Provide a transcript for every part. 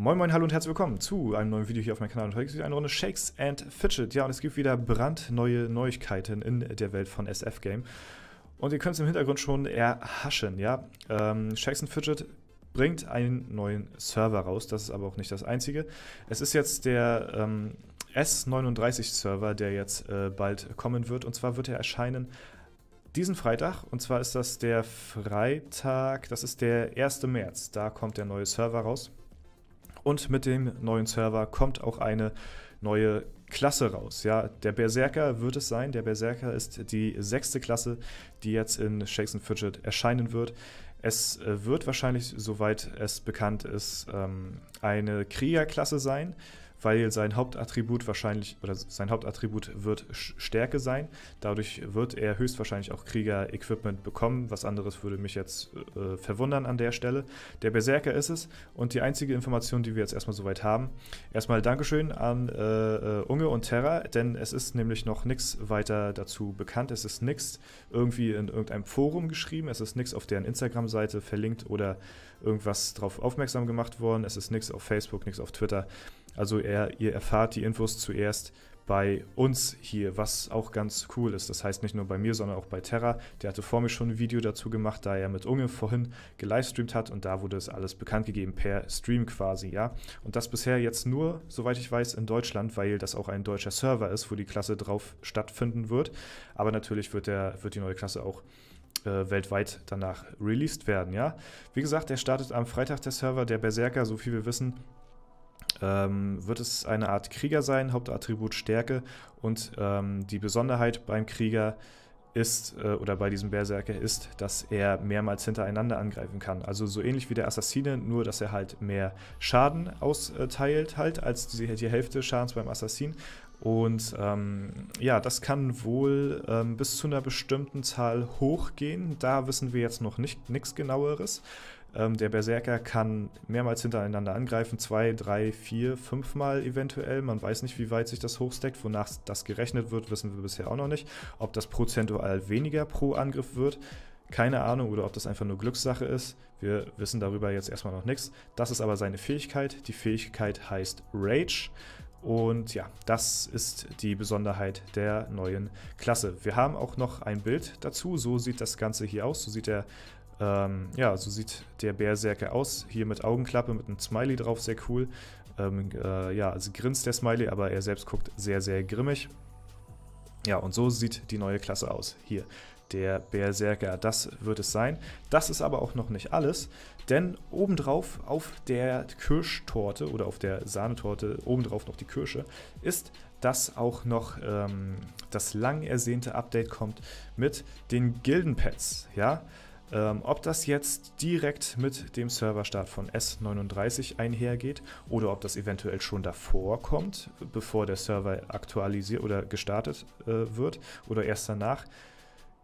Moin moin, hallo und herzlich willkommen zu einem neuen Video hier auf meinem Kanal. Und heute gibt es wieder eine Runde Shakes and Fidget. Ja, und es gibt wieder brandneue Neuigkeiten in der Welt von SF Game. Und ihr könnt es im Hintergrund schon erhaschen, ja. Ähm, Shakes and Fidget bringt einen neuen Server raus, das ist aber auch nicht das einzige. Es ist jetzt der ähm, S39-Server, der jetzt äh, bald kommen wird. Und zwar wird er erscheinen diesen Freitag. Und zwar ist das der Freitag, das ist der 1. März. Da kommt der neue Server raus. Und mit dem neuen Server kommt auch eine neue Klasse raus. Ja, der Berserker wird es sein. Der Berserker ist die sechste Klasse, die jetzt in Shakes and Fidget erscheinen wird. Es äh, wird wahrscheinlich, soweit es bekannt ist, ähm, eine Kriegerklasse sein weil sein Hauptattribut wahrscheinlich oder sein Hauptattribut wird Stärke sein. Dadurch wird er höchstwahrscheinlich auch Krieger-Equipment bekommen. Was anderes würde mich jetzt äh, verwundern an der Stelle. Der Berserker ist es und die einzige Information, die wir jetzt erstmal soweit haben. Erstmal Dankeschön an äh, äh Unge und Terra, denn es ist nämlich noch nichts weiter dazu bekannt. Es ist nichts irgendwie in irgendeinem Forum geschrieben. Es ist nichts auf deren Instagram-Seite verlinkt oder irgendwas darauf aufmerksam gemacht worden. Es ist nichts auf Facebook, nichts auf Twitter. Also er, ihr erfahrt die Infos zuerst bei uns hier, was auch ganz cool ist. Das heißt nicht nur bei mir, sondern auch bei Terra. Der hatte vor mir schon ein Video dazu gemacht, da er mit Unge vorhin gelivestreamt hat und da wurde es alles bekannt gegeben per Stream quasi, ja. Und das bisher jetzt nur, soweit ich weiß, in Deutschland, weil das auch ein deutscher Server ist, wo die Klasse drauf stattfinden wird. Aber natürlich wird, der, wird die neue Klasse auch äh, weltweit danach released werden, ja. Wie gesagt, der startet am Freitag der Server, der Berserker, so viel wir wissen, ähm, wird es eine Art Krieger sein, Hauptattribut Stärke. Und ähm, die Besonderheit beim Krieger ist, äh, oder bei diesem Berserker ist, dass er mehrmals hintereinander angreifen kann. Also so ähnlich wie der Assassine, nur dass er halt mehr Schaden austeilt halt, als die, die Hälfte Schadens beim Assassin. Und ähm, ja, das kann wohl ähm, bis zu einer bestimmten Zahl hochgehen. Da wissen wir jetzt noch nichts genaueres. Ähm, der Berserker kann mehrmals hintereinander angreifen, zwei, drei, vier, fünfmal eventuell. Man weiß nicht, wie weit sich das hochsteckt. Wonach das gerechnet wird, wissen wir bisher auch noch nicht. Ob das prozentual weniger pro Angriff wird, keine Ahnung. Oder ob das einfach nur Glückssache ist. Wir wissen darüber jetzt erstmal noch nichts. Das ist aber seine Fähigkeit. Die Fähigkeit heißt Rage. Und ja, das ist die Besonderheit der neuen Klasse. Wir haben auch noch ein Bild dazu. So sieht das Ganze hier aus. So sieht der ähm, ja, so sieht der Berserker aus. Hier mit Augenklappe, mit einem Smiley drauf, sehr cool. Ähm, äh, ja, also grinst der Smiley, aber er selbst guckt sehr, sehr grimmig. Ja, und so sieht die neue Klasse aus. Hier, der Berserker. Das wird es sein. Das ist aber auch noch nicht alles, denn obendrauf auf der Kirschtorte oder auf der Sahnetorte, obendrauf noch die Kirsche, ist, dass auch noch ähm, das lang ersehnte Update kommt mit den Gildenpads. Ja, ähm, ob das jetzt direkt mit dem Serverstart von S39 einhergeht oder ob das eventuell schon davor kommt, bevor der Server aktualisiert oder gestartet äh, wird oder erst danach,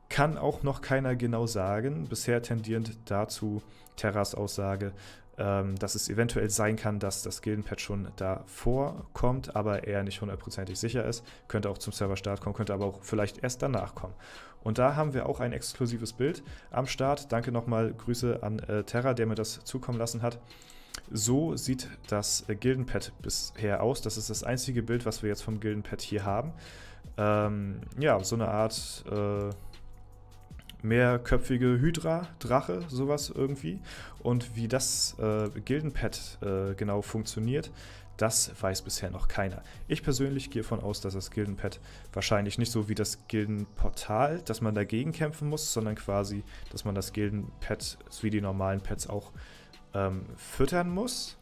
kann auch noch keiner genau sagen. Bisher tendierend dazu Terras Aussage, ähm, dass es eventuell sein kann, dass das Gildenpad schon davor kommt, aber er nicht hundertprozentig sicher ist. Könnte auch zum Serverstart kommen, könnte aber auch vielleicht erst danach kommen. Und da haben wir auch ein exklusives Bild am Start. Danke nochmal, Grüße an äh, Terra, der mir das zukommen lassen hat. So sieht das äh, Gildenpad bisher aus. Das ist das einzige Bild, was wir jetzt vom Gildenpad hier haben. Ähm, ja, so eine Art... Äh, mehrköpfige Hydra, Drache, sowas irgendwie. Und wie das äh, Gildenpad äh, genau funktioniert, das weiß bisher noch keiner. Ich persönlich gehe davon aus, dass das Gildenpad wahrscheinlich nicht so wie das Gildenportal, dass man dagegen kämpfen muss, sondern quasi, dass man das Gildenpad wie die normalen Pads auch ähm, füttern muss,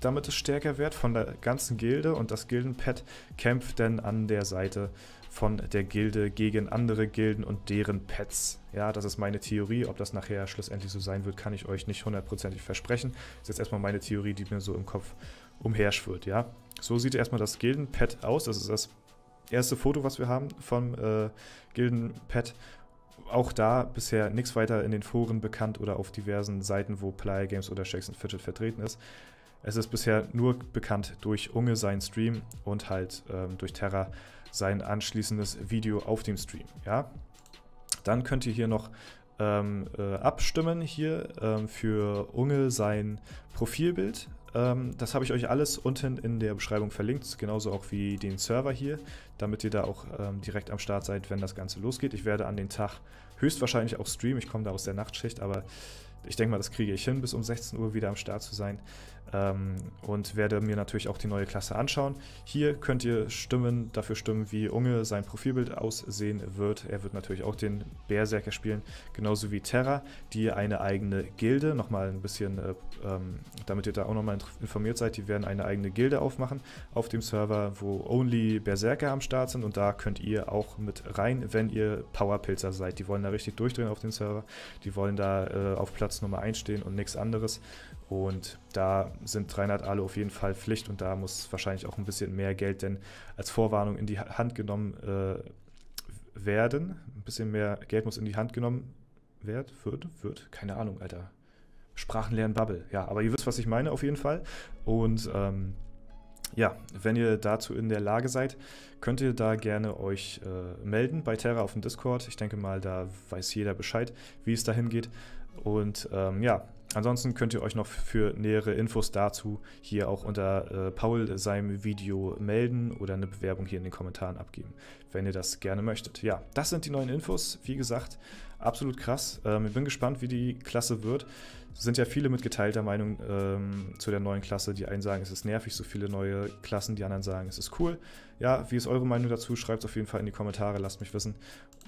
damit es stärker wird von der ganzen Gilde. Und das Gildenpad kämpft dann an der Seite von der Gilde gegen andere Gilden und deren Pets. Ja, das ist meine Theorie. Ob das nachher schlussendlich so sein wird, kann ich euch nicht hundertprozentig versprechen. Das ist jetzt erstmal meine Theorie, die mir so im Kopf umherschwirrt. Ja, so sieht erstmal das Gilden-Pet aus. Das ist das erste Foto, was wir haben vom äh, Gilden-Pet. Auch da bisher nichts weiter in den Foren bekannt oder auf diversen Seiten, wo Player Games oder Shakes Fidget vertreten ist. Es ist bisher nur bekannt durch Unge, seinen Stream und halt ähm, durch Terra sein anschließendes Video auf dem Stream. Ja? Dann könnt ihr hier noch ähm, äh, abstimmen hier ähm, für Unge sein Profilbild. Ähm, das habe ich euch alles unten in der Beschreibung verlinkt, genauso auch wie den Server hier, damit ihr da auch ähm, direkt am Start seid, wenn das Ganze losgeht. Ich werde an den Tag höchstwahrscheinlich auch streamen, ich komme da aus der Nachtschicht, aber ich denke mal, das kriege ich hin, bis um 16 Uhr wieder am Start zu sein. Ähm, und werde mir natürlich auch die neue Klasse anschauen. Hier könnt ihr stimmen, dafür stimmen, wie Unge sein Profilbild aussehen wird. Er wird natürlich auch den Berserker spielen, genauso wie Terra, die eine eigene Gilde, nochmal ein bisschen, äh, ähm, damit ihr da auch nochmal informiert seid, die werden eine eigene Gilde aufmachen auf dem Server, wo only Berserker am Start sind und da könnt ihr auch mit rein, wenn ihr Powerpilzer seid. Die wollen da richtig durchdrehen auf dem Server, die wollen da äh, auf Platz als Nummer 1 stehen und nichts anderes. Und da sind 300 Alu auf jeden Fall Pflicht und da muss wahrscheinlich auch ein bisschen mehr Geld denn als Vorwarnung in die Hand genommen äh, werden. Ein bisschen mehr Geld muss in die Hand genommen werden. Wird, wird, keine Ahnung, Alter. Sprachen Bubble. Ja, aber ihr wisst, was ich meine auf jeden Fall. Und ähm, ja, wenn ihr dazu in der Lage seid, könnt ihr da gerne euch äh, melden bei Terra auf dem Discord. Ich denke mal, da weiß jeder Bescheid, wie es dahin geht. Und ähm, ja, ansonsten könnt ihr euch noch für nähere Infos dazu hier auch unter äh, Paul seinem Video melden oder eine Bewerbung hier in den Kommentaren abgeben, wenn ihr das gerne möchtet. Ja, das sind die neuen Infos. Wie gesagt, absolut krass. Ähm, ich bin gespannt, wie die Klasse wird sind ja viele mit geteilter Meinung ähm, zu der neuen Klasse. Die einen sagen, es ist nervig, so viele neue Klassen. Die anderen sagen, es ist cool. Ja, wie ist eure Meinung dazu? Schreibt es auf jeden Fall in die Kommentare, lasst mich wissen.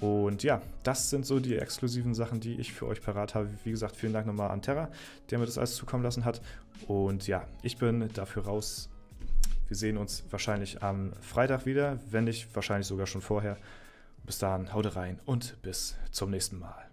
Und ja, das sind so die exklusiven Sachen, die ich für euch parat habe. Wie gesagt, vielen Dank nochmal an Terra, der mir das alles zukommen lassen hat. Und ja, ich bin dafür raus. Wir sehen uns wahrscheinlich am Freitag wieder, wenn nicht, wahrscheinlich sogar schon vorher. Bis dahin, haut rein und bis zum nächsten Mal.